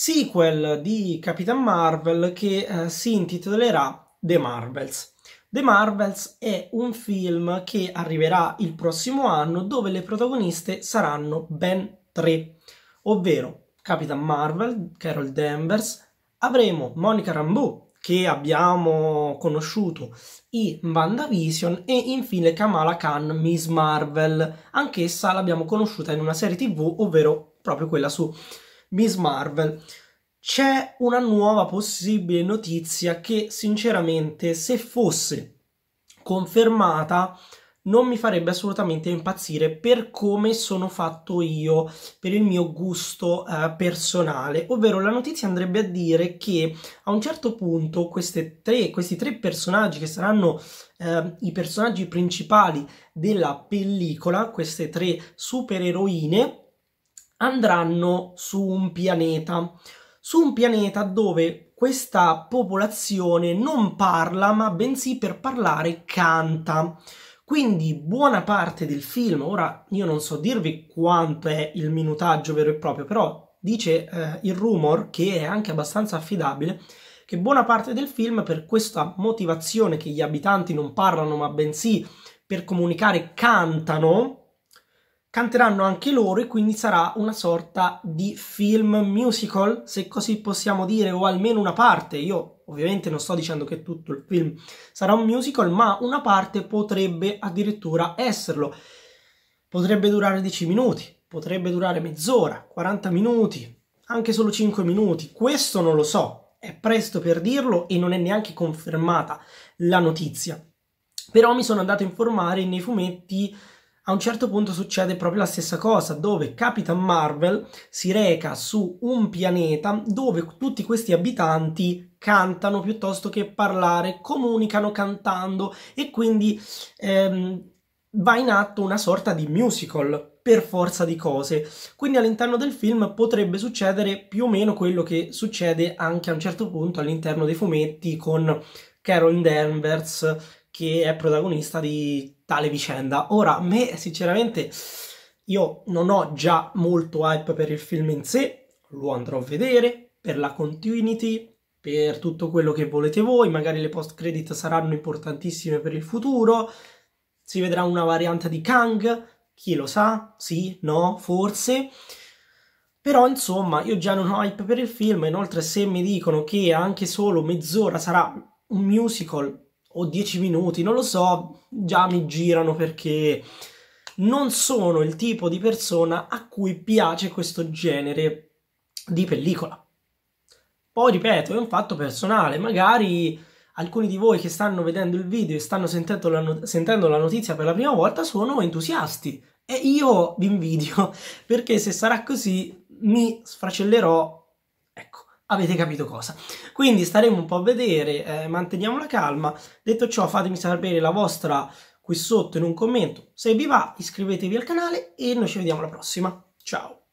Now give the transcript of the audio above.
sequel di Capitan Marvel che eh, si intitolerà The Marvels. The Marvels è un film che arriverà il prossimo anno dove le protagoniste saranno ben tre, ovvero Capitan Marvel, Carol Danvers, avremo Monica Rambeau che abbiamo conosciuto in WandaVision e infine Kamala Khan Miss Marvel, anch'essa l'abbiamo conosciuta in una serie tv ovvero proprio quella su Miss Marvel. C'è una nuova possibile notizia che sinceramente se fosse confermata non mi farebbe assolutamente impazzire per come sono fatto io, per il mio gusto eh, personale. Ovvero la notizia andrebbe a dire che a un certo punto tre, questi tre personaggi che saranno eh, i personaggi principali della pellicola, queste tre supereroine, andranno su un pianeta, su un pianeta dove questa popolazione non parla, ma bensì per parlare canta. Quindi buona parte del film, ora io non so dirvi quanto è il minutaggio vero e proprio, però dice eh, il rumor, che è anche abbastanza affidabile, che buona parte del film per questa motivazione che gli abitanti non parlano ma bensì per comunicare cantano, canteranno anche loro e quindi sarà una sorta di film musical, se così possiamo dire, o almeno una parte. Io ovviamente non sto dicendo che tutto il film sarà un musical, ma una parte potrebbe addirittura esserlo. Potrebbe durare 10 minuti, potrebbe durare mezz'ora, 40 minuti, anche solo 5 minuti. Questo non lo so, è presto per dirlo e non è neanche confermata la notizia. Però mi sono andato a informare nei fumetti a un certo punto succede proprio la stessa cosa, dove Capitan Marvel si reca su un pianeta dove tutti questi abitanti cantano piuttosto che parlare, comunicano cantando e quindi ehm, va in atto una sorta di musical per forza di cose. Quindi all'interno del film potrebbe succedere più o meno quello che succede anche a un certo punto all'interno dei fumetti con Carol Danvers che è protagonista di tale vicenda. Ora, a me sinceramente io non ho già molto hype per il film in sé, lo andrò a vedere, per la continuity, per tutto quello che volete voi, magari le post credit saranno importantissime per il futuro, si vedrà una variante di Kang, chi lo sa, sì, no, forse... Però insomma, io già non ho hype per il film, inoltre se mi dicono che anche solo mezz'ora sarà un musical o 10 minuti, non lo so, già mi girano perché non sono il tipo di persona a cui piace questo genere di pellicola. Poi ripeto, è un fatto personale, magari alcuni di voi che stanno vedendo il video e stanno sentendo la, not- sentendo la notizia per la prima volta sono entusiasti e io vi invidio perché se sarà così mi sfracellerò Avete capito cosa. Quindi staremo un po' a vedere, eh, manteniamo la calma. Detto ciò fatemi sapere la vostra qui sotto in un commento. Se vi va iscrivetevi al canale e noi ci vediamo alla prossima. Ciao!